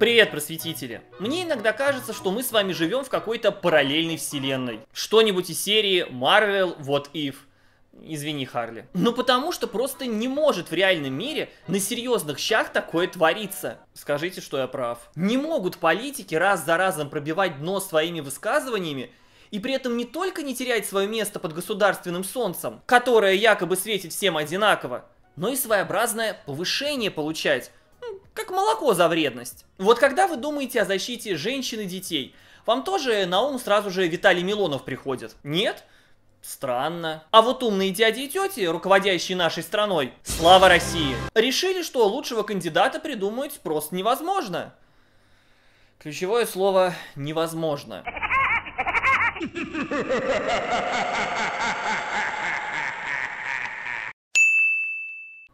Привет, просветители! Мне иногда кажется, что мы с вами живем в какой-то параллельной вселенной. Что-нибудь из серии Marvel What If. Извини, Харли. Ну потому что просто не может в реальном мире на серьезных щах такое твориться. Скажите, что я прав. Не могут политики раз за разом пробивать дно своими высказываниями и при этом не только не терять свое место под государственным солнцем, которое якобы светит всем одинаково, но и своеобразное повышение получать, как молоко за вредность. Вот когда вы думаете о защите женщин и детей, вам тоже на ум сразу же Виталий Милонов приходит? Нет? Странно. А вот умные дяди и тети, руководящие нашей страной, слава России, решили, что лучшего кандидата придумать просто невозможно. Ключевое слово «невозможно».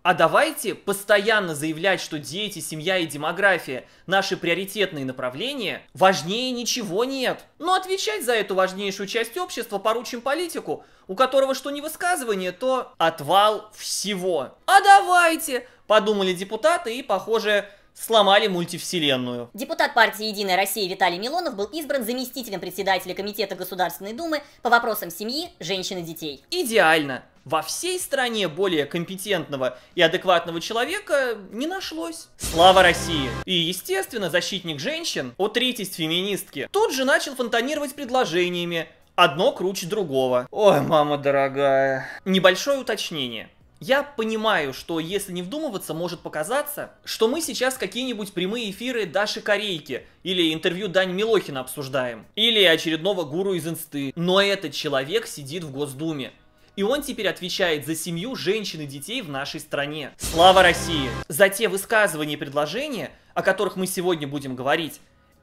а давайте постоянно заявлять, что дети, семья и демография – наши приоритетные направления, важнее ничего нет. Но отвечать за эту важнейшую часть общества поручим политику, у которого что не высказывание, то отвал всего. А давайте, подумали депутаты и, похоже, сломали мультивселенную. Депутат партии «Единая Россия» Виталий Милонов был избран заместителем председателя Комитета Государственной Думы по вопросам семьи, женщин и детей. Идеально! Во всей стране более компетентного и адекватного человека не нашлось. Слава России! И, естественно, защитник женщин, отретист феминистки, тут же начал фонтанировать предложениями, одно круче другого. Ой, мама дорогая. Небольшое уточнение. Я понимаю, что если не вдумываться, может показаться, что мы сейчас какие-нибудь прямые эфиры Даши Корейки или интервью Дань Милохина обсуждаем, или очередного гуру из инсты. Но этот человек сидит в Госдуме. И он теперь отвечает за семью женщин и детей в нашей стране. Слава России! За те высказывания и предложения, о которых мы сегодня будем говорить,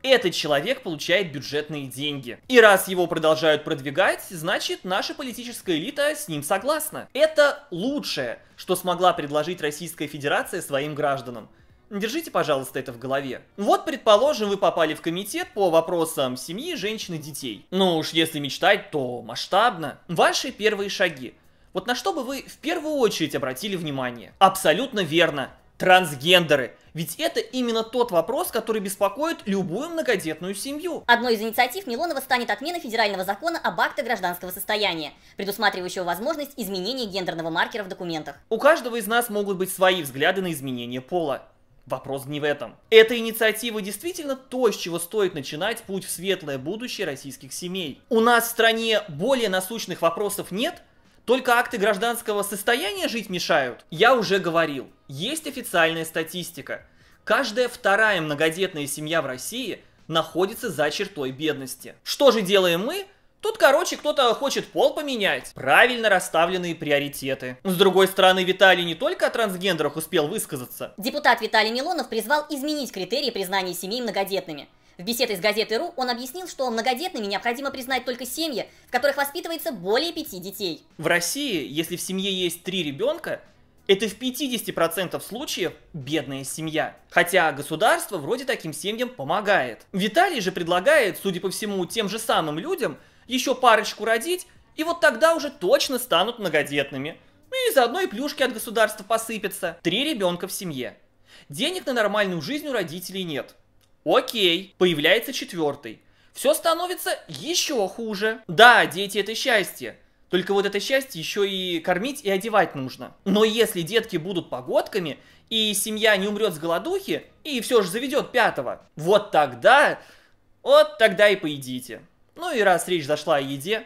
этот человек получает бюджетные деньги. И раз его продолжают продвигать, значит наша политическая элита с ним согласна. Это лучшее, что смогла предложить Российская Федерация своим гражданам. Держите, пожалуйста, это в голове. Вот, предположим, вы попали в комитет по вопросам семьи, женщин и детей. Ну уж если мечтать, то масштабно. Ваши первые шаги. Вот на что бы вы в первую очередь обратили внимание? Абсолютно верно трансгендеры. Ведь это именно тот вопрос, который беспокоит любую многодетную семью. Одной из инициатив Милонова станет отмена федерального закона об акте гражданского состояния, предусматривающего возможность изменения гендерного маркера в документах. У каждого из нас могут быть свои взгляды на изменение пола. Вопрос не в этом. Эта инициатива действительно то, с чего стоит начинать путь в светлое будущее российских семей. У нас в стране более насущных вопросов нет – только акты гражданского состояния жить мешают? Я уже говорил, есть официальная статистика. Каждая вторая многодетная семья в России находится за чертой бедности. Что же делаем мы? Тут, короче, кто-то хочет пол поменять. Правильно расставленные приоритеты. С другой стороны, Виталий не только о трансгендерах успел высказаться. Депутат Виталий Милонов призвал изменить критерии признания семей многодетными – в беседе с газетой РУ он объяснил, что многодетными необходимо признать только семьи, в которых воспитывается более пяти детей. В России, если в семье есть три ребенка, это в 50% случаев бедная семья. Хотя государство вроде таким семьям помогает. Виталий же предлагает, судя по всему, тем же самым людям еще парочку родить, и вот тогда уже точно станут многодетными. Ну и заодно и плюшки от государства посыпятся. Три ребенка в семье. Денег на нормальную жизнь у родителей нет. Окей, появляется четвертый. Все становится еще хуже. Да, дети это счастье. Только вот это счастье еще и кормить и одевать нужно. Но если детки будут погодками, и семья не умрет с голодухи, и все же заведет пятого, вот тогда, вот тогда и поедите. Ну и раз речь зашла о еде...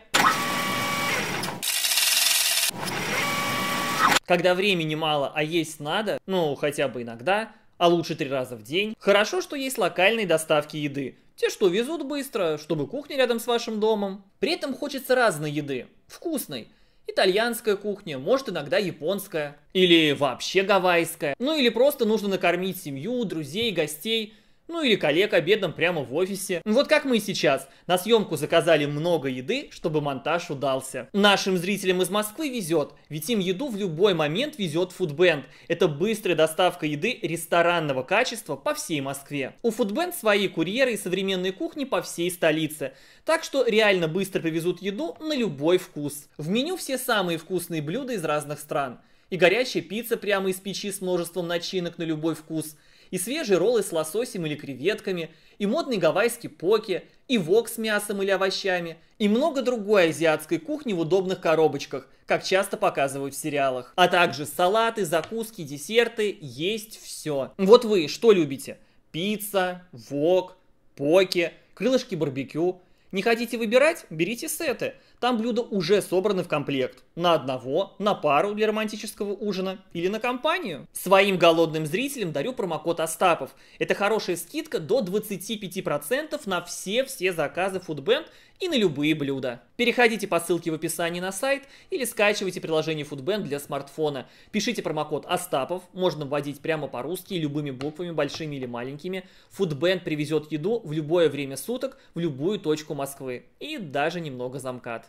Когда времени мало, а есть надо, ну хотя бы иногда, а лучше три раза в день. Хорошо, что есть локальные доставки еды. Те, что везут быстро, чтобы кухня рядом с вашим домом. При этом хочется разной еды, вкусной. Итальянская кухня, может иногда японская. Или вообще гавайская. Ну или просто нужно накормить семью, друзей, гостей – ну или коллег обедом прямо в офисе. Вот как мы и сейчас. На съемку заказали много еды, чтобы монтаж удался. Нашим зрителям из Москвы везет, ведь им еду в любой момент везет Foodband. Это быстрая доставка еды ресторанного качества по всей Москве. У Foodband свои курьеры и современные кухни по всей столице. Так что реально быстро привезут еду на любой вкус. В меню все самые вкусные блюда из разных стран. И горячая пицца прямо из печи с множеством начинок на любой вкус – и свежие роллы с лососем или креветками, и модный гавайский поке, и вок с мясом или овощами, и много другой азиатской кухни в удобных коробочках, как часто показывают в сериалах. А также салаты, закуски, десерты, есть все. Вот вы что любите? Пицца, вок, поке, крылышки барбекю. Не хотите выбирать? Берите сеты – там блюда уже собраны в комплект. На одного, на пару для романтического ужина или на компанию. Своим голодным зрителям дарю промокод Остапов. Это хорошая скидка до 25% на все-все заказы Foodband и на любые блюда. Переходите по ссылке в описании на сайт или скачивайте приложение Foodbank для смартфона. Пишите промокод Остапов, можно вводить прямо по-русски любыми буквами, большими или маленькими. Foodbank привезет еду в любое время суток, в любую точку Москвы и даже немного замкат.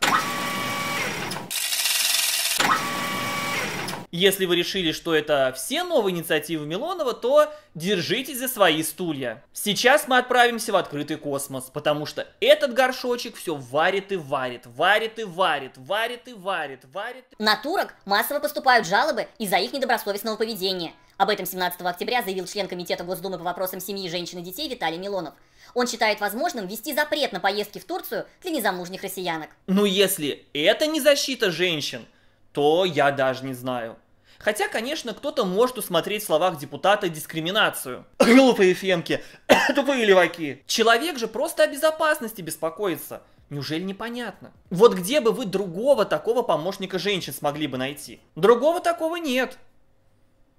Если вы решили, что это все новые инициативы Милонова, то держитесь за свои стулья. Сейчас мы отправимся в открытый космос, потому что этот горшочек все варит и варит, варит и варит, варит и варит, варит На турок массово поступают жалобы из-за их недобросовестного поведения. Об этом 17 октября заявил член Комитета Госдумы по вопросам семьи, женщин и детей Виталий Милонов. Он считает возможным ввести запрет на поездки в Турцию для незамужних россиянок. Но ну, если это не защита женщин, то я даже не знаю. Хотя, конечно, кто-то может усмотреть в словах депутата дискриминацию. Глупые фемки, тупые леваки. Человек же просто о безопасности беспокоится. Неужели непонятно? Вот где бы вы другого такого помощника женщин смогли бы найти? Другого такого нет.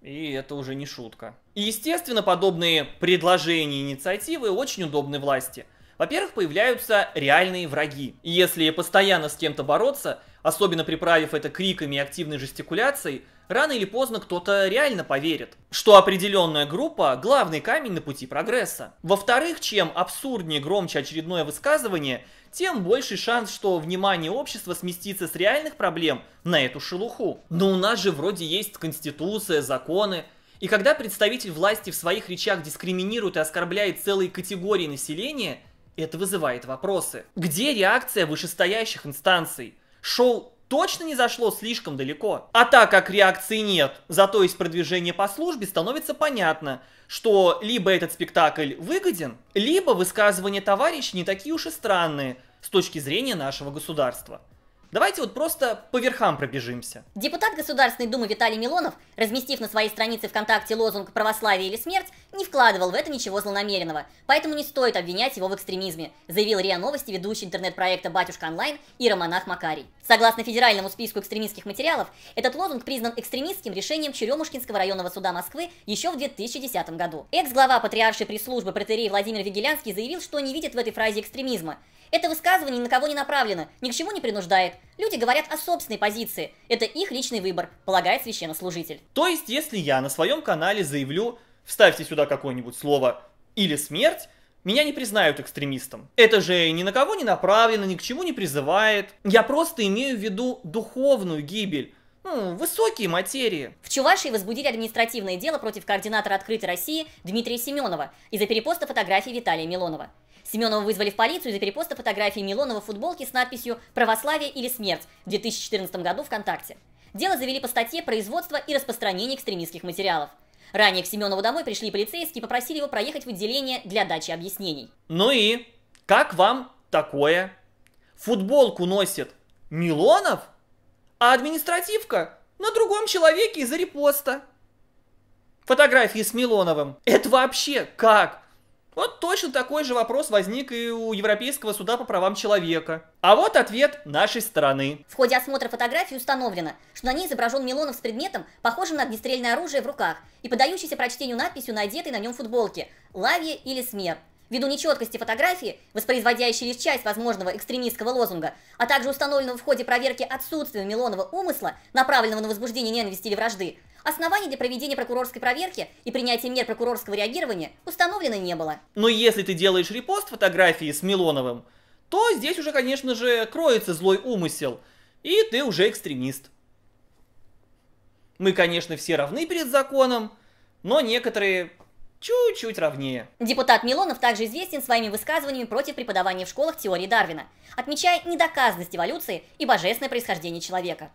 И это уже не шутка. И, естественно, подобные предложения и инициативы очень удобны власти – во-первых, появляются реальные враги. И если постоянно с кем-то бороться, особенно приправив это криками и активной жестикуляцией, рано или поздно кто-то реально поверит, что определенная группа – главный камень на пути прогресса. Во-вторых, чем абсурднее громче очередное высказывание, тем больше шанс, что внимание общества сместится с реальных проблем на эту шелуху. Но у нас же вроде есть конституция, законы. И когда представитель власти в своих речах дискриминирует и оскорбляет целые категории населения – это вызывает вопросы. Где реакция вышестоящих инстанций? Шоу точно не зашло слишком далеко. А так как реакции нет, зато из продвижения по службе, становится понятно, что либо этот спектакль выгоден, либо высказывания товарища не такие уж и странные с точки зрения нашего государства. Давайте вот просто по верхам пробежимся. Депутат Государственной Думы Виталий Милонов, разместив на своей странице ВКонтакте лозунг «Православие или смерть», не вкладывал в это ничего злонамеренного, поэтому не стоит обвинять его в экстремизме, заявил РИА Новости ведущий интернет-проекта «Батюшка онлайн» и романах Макарий. Согласно федеральному списку экстремистских материалов, этот лозунг признан экстремистским решением Черемушкинского районного суда Москвы еще в 2010 году. Экс-глава патриаршей пресс-службы протерей Владимир Вигелянский заявил, что не видит в этой фразе экстремизма. Это высказывание ни на кого не направлено, ни к чему не принуждает. Люди говорят о собственной позиции. Это их личный выбор, полагает священнослужитель. То есть, если я на своем канале заявлю, вставьте сюда какое-нибудь слово «или смерть», меня не признают экстремистом. Это же ни на кого не направлено, ни к чему не призывает. Я просто имею в виду духовную гибель, ну, высокие материи. В Чувашии возбудили административное дело против координатора «Открытой России» Дмитрия Семенова из-за перепоста фотографий Виталия Милонова. Семенова вызвали в полицию из-за перепоста фотографии Милонова в футболке с надписью «Православие или смерть» в 2014 году ВКонтакте. Дело завели по статье «Производство и распространение экстремистских материалов». Ранее к Семенову домой пришли полицейские и попросили его проехать в отделение для дачи объяснений. Ну и как вам такое? Футболку носит Милонов, а административка на другом человеке из-за репоста. Фотографии с Милоновым. Это вообще как? Вот точно такой же вопрос возник и у Европейского суда по правам человека. А вот ответ нашей стороны. В ходе осмотра фотографии установлено, что на ней изображен Милонов с предметом, похожим на огнестрельное оружие в руках, и подающийся прочтению надписью на одетой на нем футболке «Лавия или смерть» ввиду нечеткости фотографии, воспроизводящей лишь часть возможного экстремистского лозунга, а также установленного в ходе проверки отсутствия Милонова умысла, направленного на возбуждение ненависти или вражды, оснований для проведения прокурорской проверки и принятия мер прокурорского реагирования установлено не было. Но если ты делаешь репост фотографии с Милоновым, то здесь уже, конечно же, кроется злой умысел, и ты уже экстремист. Мы, конечно, все равны перед законом, но некоторые чуть-чуть ровнее. Депутат Милонов также известен своими высказываниями против преподавания в школах теории Дарвина, отмечая недоказанность эволюции и божественное происхождение человека.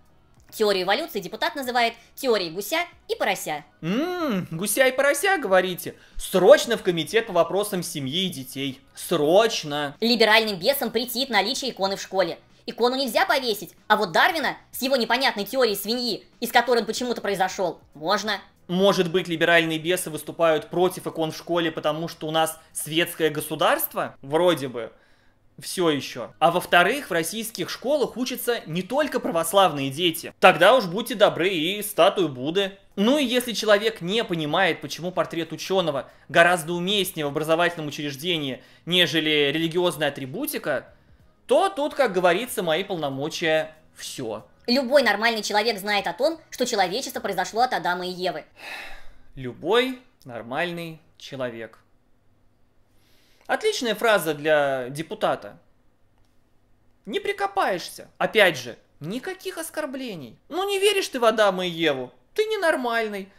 Теорию эволюции депутат называет теорией гуся и порося. Ммм, гуся и порося, говорите? Срочно в комитет по вопросам семьи и детей. Срочно! Либеральным бесам претит наличие иконы в школе. Икону нельзя повесить, а вот Дарвина с его непонятной теорией свиньи, из которой он почему-то произошел, можно может быть, либеральные бесы выступают против икон в школе, потому что у нас светское государство, вроде бы, все еще. А во-вторых, в российских школах учатся не только православные дети. Тогда уж будьте добры и статую Будды. Ну и если человек не понимает, почему портрет ученого гораздо уместнее в образовательном учреждении, нежели религиозная атрибутика, то тут, как говорится, мои полномочия все. Любой нормальный человек знает о том, что человечество произошло от Адама и Евы. Любой нормальный человек. Отличная фраза для депутата. Не прикопаешься. Опять же, никаких оскорблений. Ну не веришь ты в Адама и Еву. Ты ненормальный.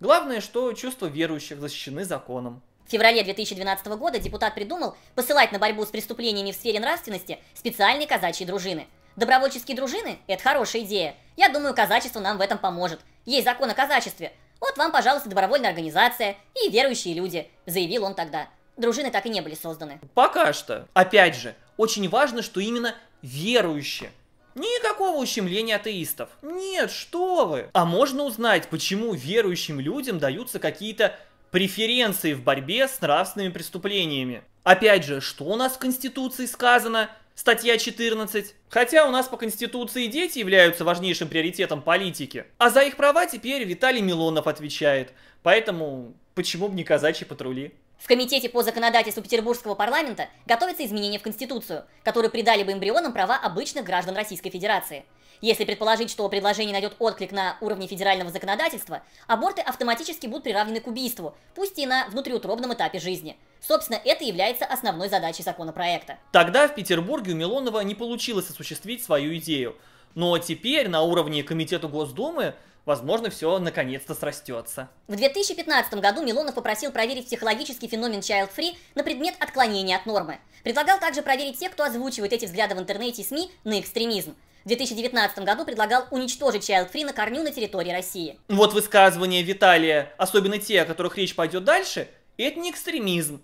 Главное, что чувства верующих защищены законом. В феврале 2012 года депутат придумал посылать на борьбу с преступлениями в сфере нравственности специальные казачьи дружины – Добровольческие дружины – это хорошая идея. Я думаю, казачество нам в этом поможет. Есть закон о казачестве. Вот вам, пожалуйста, добровольная организация и верующие люди, заявил он тогда. Дружины так и не были созданы. Пока что. Опять же, очень важно, что именно верующие. Никакого ущемления атеистов. Нет, что вы. А можно узнать, почему верующим людям даются какие-то преференции в борьбе с нравственными преступлениями. Опять же, что у нас в Конституции сказано – статья 14. Хотя у нас по Конституции дети являются важнейшим приоритетом политики. А за их права теперь Виталий Милонов отвечает. Поэтому почему бы не казачьи патрули? В Комитете по законодательству Петербургского парламента готовятся изменения в Конституцию, которые придали бы эмбрионам права обычных граждан Российской Федерации. Если предположить, что предложение найдет отклик на уровне федерального законодательства, аборты автоматически будут приравнены к убийству, пусть и на внутриутробном этапе жизни – Собственно, это является основной задачей законопроекта. Тогда в Петербурге у Милонова не получилось осуществить свою идею. Но теперь на уровне Комитета Госдумы возможно, все наконец-то срастется. В 2015 году Милонов попросил проверить психологический феномен Child Free на предмет отклонения от нормы. Предлагал также проверить тех, кто озвучивает эти взгляды в интернете и СМИ на экстремизм. В 2019 году предлагал уничтожить Child Free на корню на территории России. Вот высказывания Виталия, особенно те, о которых речь пойдет дальше, это не экстремизм,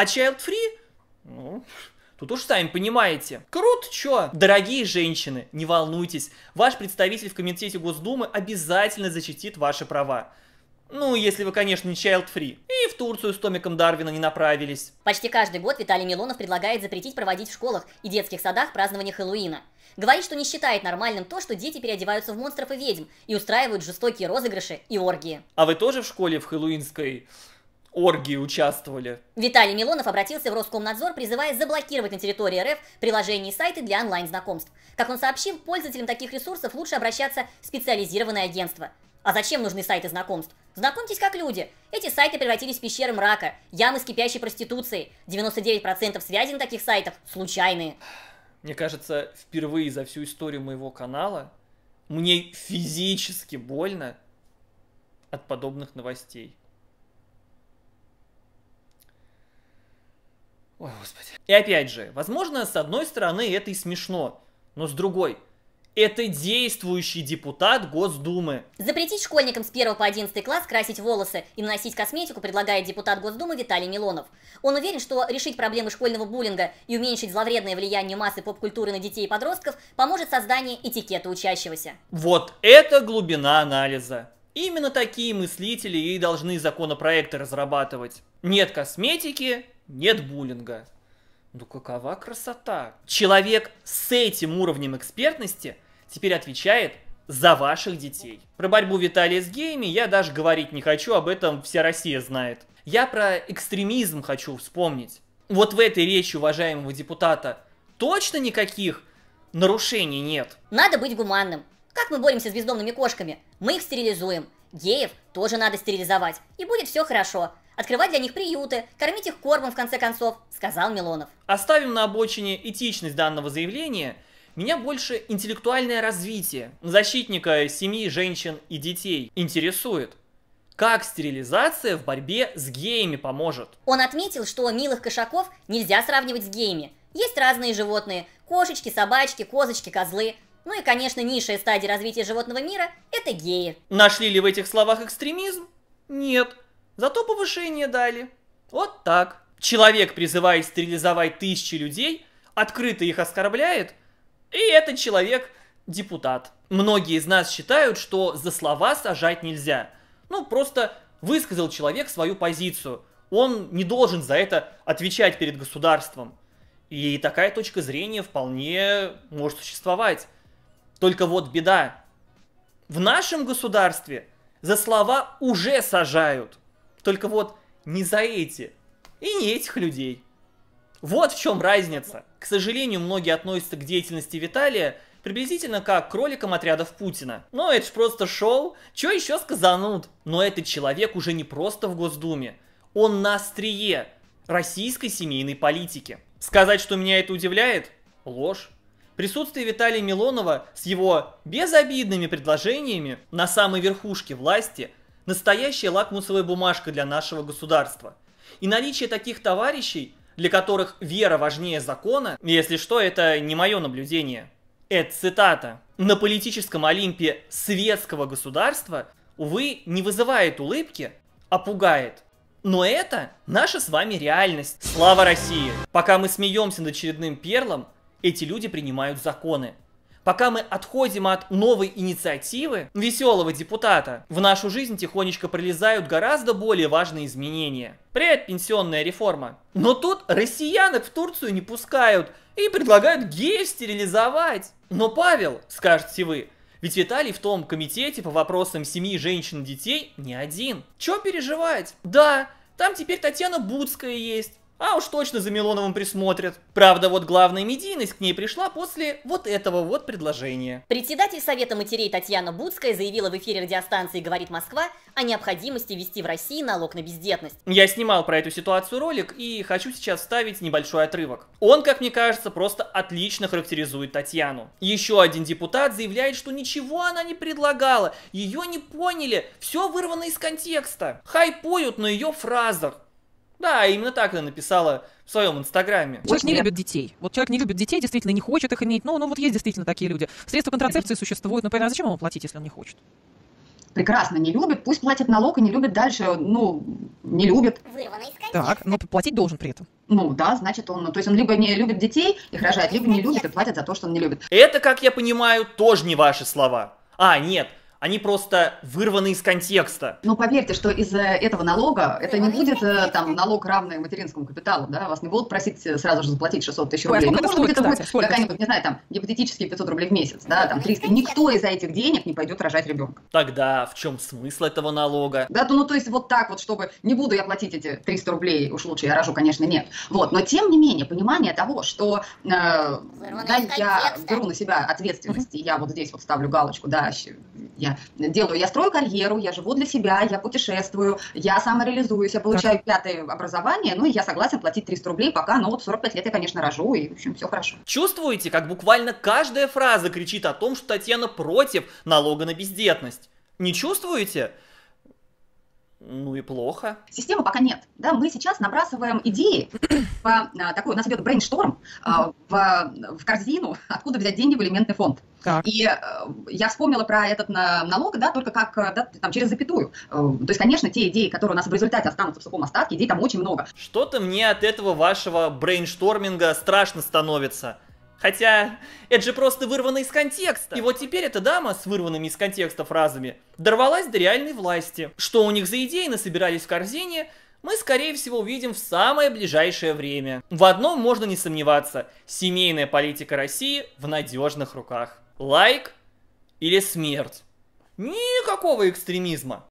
а Child Free? Ну, Тут уж сами понимаете. Круто, чё? Дорогие женщины, не волнуйтесь, ваш представитель в комитете Госдумы обязательно защитит ваши права. Ну, если вы, конечно, не child-free. И в Турцию с Томиком Дарвина не направились. Почти каждый год Виталий Милонов предлагает запретить проводить в школах и детских садах празднование Хэллоуина. Говорит, что не считает нормальным то, что дети переодеваются в монстров и ведьм и устраивают жестокие розыгрыши и оргии. А вы тоже в школе в хэллоуинской оргии участвовали. Виталий Милонов обратился в Роскомнадзор, призывая заблокировать на территории РФ приложения и сайты для онлайн-знакомств. Как он сообщил, пользователям таких ресурсов лучше обращаться в специализированное агентство. А зачем нужны сайты знакомств? Знакомьтесь как люди. Эти сайты превратились в пещеры мрака, ямы с кипящей проституцией. 99% связей на таких сайтах случайные. Мне кажется, впервые за всю историю моего канала мне физически больно от подобных новостей. Ой, господи. И опять же, возможно, с одной стороны это и смешно, но с другой, это действующий депутат Госдумы. Запретить школьникам с 1 по 11 класс красить волосы и наносить косметику предлагает депутат Госдумы Виталий Милонов. Он уверен, что решить проблемы школьного буллинга и уменьшить зловредное влияние массы поп-культуры на детей и подростков поможет создание этикета учащегося. Вот это глубина анализа. Именно такие мыслители и должны законопроекты разрабатывать. Нет косметики, нет буллинга. Ну какова красота? Человек с этим уровнем экспертности теперь отвечает за ваших детей. Про борьбу Виталия с геями я даже говорить не хочу, об этом вся Россия знает. Я про экстремизм хочу вспомнить. Вот в этой речи уважаемого депутата точно никаких нарушений нет. Надо быть гуманным. Как мы боремся с бездомными кошками? Мы их стерилизуем. Геев тоже надо стерилизовать. И будет все хорошо открывать для них приюты, кормить их кормом в конце концов, сказал Милонов. Оставим на обочине этичность данного заявления. Меня больше интеллектуальное развитие защитника семьи, женщин и детей интересует как стерилизация в борьбе с геями поможет. Он отметил, что милых кошаков нельзя сравнивать с геями. Есть разные животные – кошечки, собачки, козочки, козлы. Ну и, конечно, низшая стадия развития животного мира – это геи. Нашли ли в этих словах экстремизм? Нет. Зато повышение дали. Вот так. Человек, призывает стерилизовать тысячи людей, открыто их оскорбляет, и этот человек депутат. Многие из нас считают, что за слова сажать нельзя. Ну, просто высказал человек свою позицию. Он не должен за это отвечать перед государством. И такая точка зрения вполне может существовать. Только вот беда. В нашем государстве за слова уже сажают. Только вот не за эти. И не этих людей. Вот в чем разница. К сожалению, многие относятся к деятельности Виталия приблизительно как к роликам отрядов Путина. Ну, это ж просто шоу. Че еще сказанут? Но этот человек уже не просто в Госдуме. Он на острие российской семейной политики. Сказать, что меня это удивляет? Ложь. Присутствие Виталия Милонова с его безобидными предложениями на самой верхушке власти настоящая лакмусовая бумажка для нашего государства. И наличие таких товарищей, для которых вера важнее закона, если что, это не мое наблюдение. Это цитата. На политическом олимпе светского государства, увы, не вызывает улыбки, а пугает. Но это наша с вами реальность. Слава России! Пока мы смеемся над очередным перлом, эти люди принимают законы. Пока мы отходим от новой инициативы веселого депутата, в нашу жизнь тихонечко прилезают гораздо более важные изменения. Привет, пенсионная реформа. Но тут россиянок в Турцию не пускают и предлагают геев стерилизовать. Но Павел, скажете вы, ведь Виталий в том комитете по вопросам семьи, женщин и детей не один. Чё переживать? Да, там теперь Татьяна Будская есть, а уж точно за Милоновым присмотрят. Правда, вот главная медийность к ней пришла после вот этого вот предложения. Председатель Совета матерей Татьяна Буцкая заявила в эфире радиостанции «Говорит Москва» о необходимости ввести в России налог на бездетность. Я снимал про эту ситуацию ролик и хочу сейчас вставить небольшой отрывок. Он, как мне кажется, просто отлично характеризует Татьяну. Еще один депутат заявляет, что ничего она не предлагала, ее не поняли, все вырвано из контекста. Хайпуют на ее фразах. Да, именно так она написала в своем инстаграме. Человек не любит детей. Вот человек не любит детей, действительно не хочет их иметь. Ну, ну вот есть действительно такие люди. Средства контрацепции существуют. но понятно, зачем ему платить, если он не хочет? прекрасно не любит, пусть платит налог и не любит дальше, ну, не любит. Так, но ну, платить должен при этом. Ну да, значит он, то есть он либо не любит детей, их рожает, либо не любит и платит за то, что он не любит. Это, как я понимаю, тоже не ваши слова. А, нет, они просто вырваны из контекста. Ну, поверьте, что из-за этого налога, это не будет э, там налог, равный материнскому капиталу, да, вас не будут просить э, сразу же заплатить 600 тысяч а рублей. Ой, ну, может быть, это будет какая-нибудь, не знаю, там, гипотетические 500 рублей в месяц, да, там, 300. Ну, никто из-за этих денег не пойдет рожать ребенка. Тогда в чем смысл этого налога? Да, то, ну, ну, то есть вот так вот, чтобы не буду я платить эти 300 рублей, уж лучше я рожу, конечно, нет. Вот, но тем не менее, понимание того, что э, да, я беру на себя ответственность, и я вот здесь вот ставлю галочку, да, я делаю, я строю карьеру, я живу для себя, я путешествую, я самореализуюсь, я получаю пятое образование, ну и я согласен платить 300 рублей пока, но ну, вот 45 лет я, конечно, рожу, и, в общем, все хорошо. Чувствуете, как буквально каждая фраза кричит о том, что Татьяна против налога на бездетность? Не чувствуете? Ну и плохо. Системы пока нет. Да, мы сейчас набрасываем идеи, в, а, такой, у нас идет брейншторм а, в, в корзину, откуда взять деньги в элементный фонд. Так. И э, я вспомнила про этот налог, да, только как э, да, там, через запятую. Э, то есть, конечно, те идеи, которые у нас в результате останутся в сухом остатке, идей там очень много. Что-то мне от этого вашего брейншторминга страшно становится. Хотя, это же просто вырвано из контекста. И вот теперь эта дама с вырванными из контекста фразами дорвалась до реальной власти. Что у них за идеи насобирались в корзине, мы, скорее всего, увидим в самое ближайшее время. В одном можно не сомневаться. Семейная политика России в надежных руках. Лайк или смерть. Никакого экстремизма.